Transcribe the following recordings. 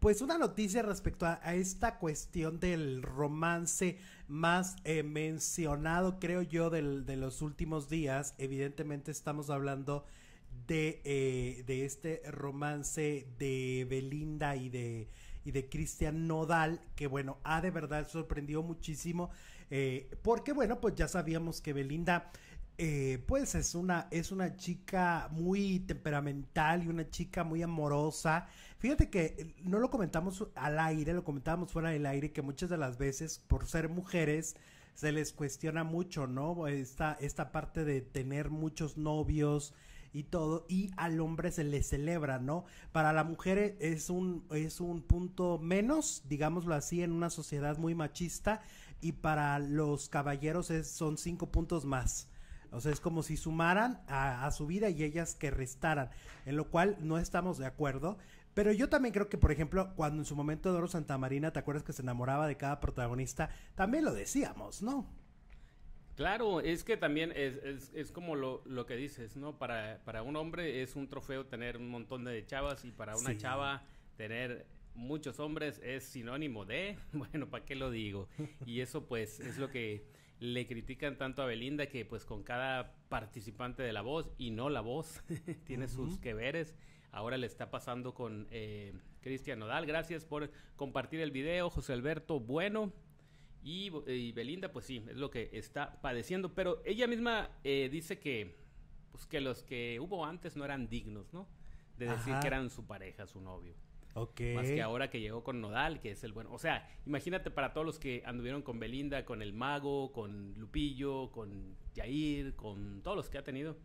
pues una noticia respecto a, esta cuestión del romance más eh, mencionado, creo yo, de los últimos días. Evidentemente estamos hablando de, eh, este romance de Belinda y de, de Cristian Nodal, que bueno, ha de verdad sorprendido muchísimo, eh, porque bueno, pues ya sabíamos que Belinda eh, pues es una, es una chica muy temperamental y una chica muy amorosa. Fíjate que eh, no lo comentamos al aire, lo comentábamos fuera del aire, que muchas de las veces por ser mujeres se les cuestiona mucho, ¿no? Esta, esta parte de tener muchos novios y todo, y al hombre se le celebra, ¿no? Para la mujer e, es un, es un punto menos, digámoslo así, en una sociedad muy machista, y para los caballeros son cinco puntos más. O sea, es como si sumaran a, su vida y ellas que restaran, en lo cual no estamos de acuerdo. Pero yo también creo que, por ejemplo, cuando en su momento de Oro Santa Marina, ¿te acuerdas que se enamoraba de cada protagonista? También lo decíamos, ¿no? Claro, es que también es, como lo, que dices, ¿no? Para, para, un hombre es un trofeo tener un montón de chavas y para una chava tener muchos hombres es sinónimo de, bueno, ¿para qué lo digo? Y eso pues es lo que le critican tanto a Belinda que pues con cada participante de La Voz, y no La Voz, tiene sus que Ahora le está pasando con eh, Cristian Nodal. Gracias por compartir el video, José Alberto Bueno. Eh, y, Belinda, pues sí, es lo que está padeciendo. Pero ella misma eh, dice que, pues, que los que hubo antes no eran dignos, ¿no? De decir que eran su pareja, su novio. Más que ahora que llegó con Nodal, que es el bueno. O sea, imagínate para todos los que anduvieron con Belinda, con El Mago, con Lupillo, con Jair, con todos los que ha tenido.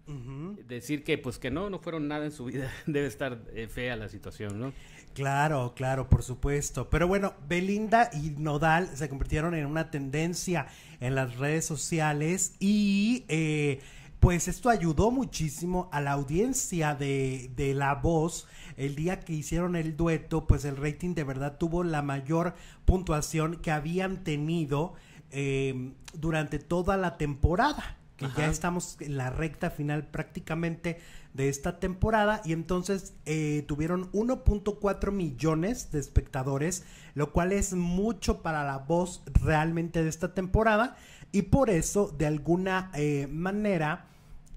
Decir que pues que no, no fueron nada en su vida. Debe estar eh, fea la situación, ¿no? Claro, claro, por supuesto. Pero bueno, Belinda y Nodal se convirtieron en una tendencia en las redes sociales y... Eh, pues esto ayudó muchísimo a la audiencia de, de, La Voz. El día que hicieron el dueto, pues el rating de verdad tuvo la mayor puntuación que habían tenido eh, durante toda la temporada que ya estamos en la recta final prácticamente de esta temporada y entonces eh, tuvieron 1.4 millones de espectadores, lo cual es mucho para la voz realmente de esta temporada y por eso de alguna eh, manera...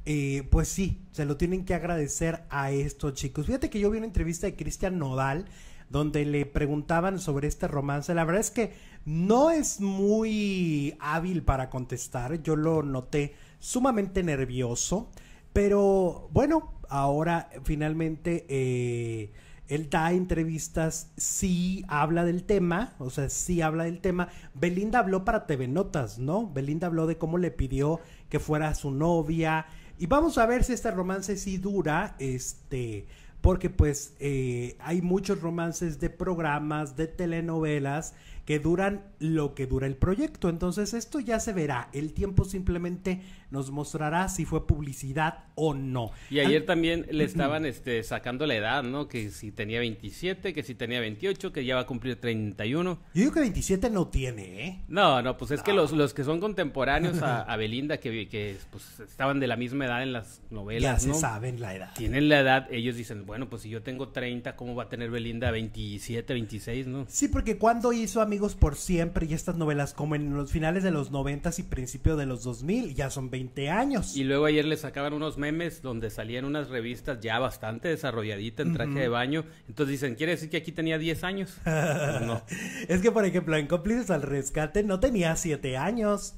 Eh, pues sí, se lo tienen que agradecer a estos chicos. Fíjate que yo vi una entrevista de Cristian Nodal donde le preguntaban sobre este romance. La verdad es que no es muy hábil para contestar. Yo lo noté sumamente nervioso. Pero bueno, ahora finalmente eh, él da entrevistas, sí habla del tema, o sea, sí habla del tema. Belinda habló para TV Notas, ¿no? Belinda habló de cómo le pidió que fuera su novia. Y vamos a ver si este romance sí dura, este, porque pues eh, hay muchos romances de programas, de telenovelas, que duran lo que dura el proyecto. Entonces esto ya se verá. El tiempo simplemente nos mostrará si fue publicidad o no. Y ayer también le estaban este, sacando la edad, ¿no? Que si tenía 27, que si tenía 28, que ya va a cumplir 31. Yo digo que 27 no tiene, ¿eh? No, no, pues es que los, los que son contemporáneos a, Belinda, que, que pues, estaban de la misma edad en las novelas. Ya se saben la edad. Tienen la edad, ellos dicen, bueno, pues si yo tengo 30, ¿cómo va a tener Belinda 27, 26, no? Sí, porque cuando hizo Amigos por Siempre y estas novelas como en los finales de los 90 y principios de los 2000, ya son 20 años. Y luego ayer le sacaban unos memes donde salían unas revistas ya bastante desarrolladitas en traje de baño. Entonces dicen, ¿quiere decir que aquí tenía 10 años? Pues no. Es que, por ejemplo, en Cómplices al Rescate no tenía 7 años.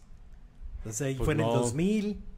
O sea, pues fue en el 2000.